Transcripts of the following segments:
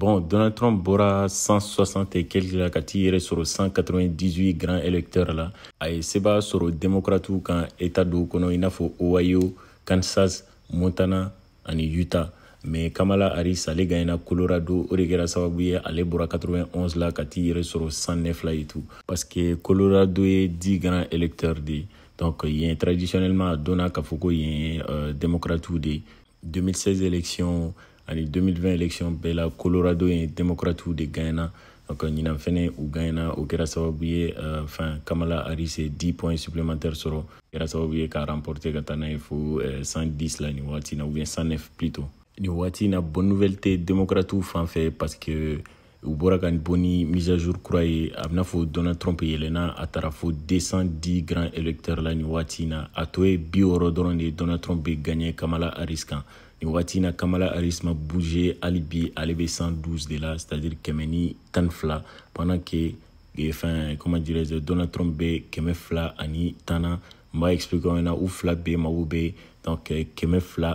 Bon, Donald Trump aura 160 et quelques là, sur 198 grands électeurs là. a pas sur sur démocrates kan état Ohio, Kansas, Montana en Utah mais Kamala Harris gagner à Colorado Oregon, de kɛra sababu 91 la ka t'i sur 109 là et tout parce que Colorado est 10 grands électeurs de donc il y a traditionnellement Donald fɔ qui yen ye euh, 2016 élections ani 2020 élection, bɛɛ ben la colorado ye démocrate de gagna donc ɲinan fɛnɛ u ou o kɛra sababu ye uh, fin kamala harris ye 10 points supplémentaires sɔrɔ kɛra sababu ye remporté remporter ka taa 110 euh, la wagati na ou bien 109 plutôt nin wagati na bonne nouvelle démocrate democratiw fan fɛ parce que u bɔra ka ni mise à jour kura ye a bena fɔ donald trump Elena a tara fo 210 grands électeurs la nin wagati na a to ye bi wɔrɔ de donald trump be kamala harris kan Nin Kamala Harris bouger alibi 112 de là c'est-à-dire Kemeni Tanfla pendant que eh, comment dirais-je Donald Trump Kemefla ani Tana na expliqué b'a a aw b donc eh,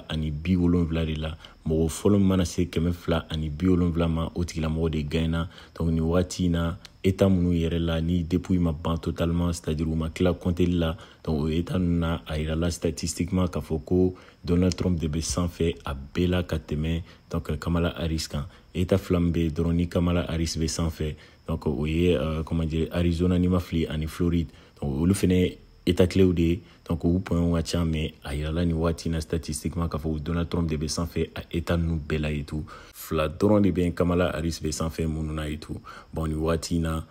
ani de la m'a mana ani bi wolonwula ma de donc État nous ouïre là ni depuis ma ban totalement c'est à dire ou ma tila compter là donc euh, État nous a na là statistiquement qu'à fɔ donald trump de sans fait à Bella la donc euh, kamala harris quand État fila min ni kamala harris sans fait donc vous euh, voyez comment dire arizona ni ma fili ni floride donc le le État clé ou des donc vous pouvez ka tiens mais a là ni waati statistiquement qu'à fɔ donald trump de bɛ fait à État nous nous Bella et tout la dɔrɔn de bɛ kamala Harris bɛ sanfɛ minnu na tout bon nin wagati in na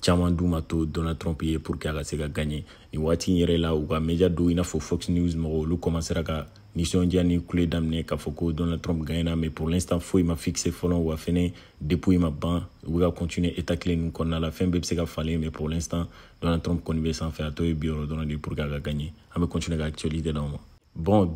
caman ma to donald trump pour que a ka se ka gaɲɛ nin wagati in yɛrɛ la u ka media dɔw n'a fox news mɔgɔ olu kɔmasera ka nisɔndiya ni kule daminɛ k'a fɔ ko donald trump gaɲɛna mais pour l'instant il ma fixe fɔlɔ wa fɛnɛ depuis ma ban u va continuer et état clé nin kɔnɔna la fin bɛɛ be se ka mais pour l'instant donald trump kɔni be sanfɛ a to ye biyɔrɔ dɔrɔn de pour que a ka va an be continue ka bon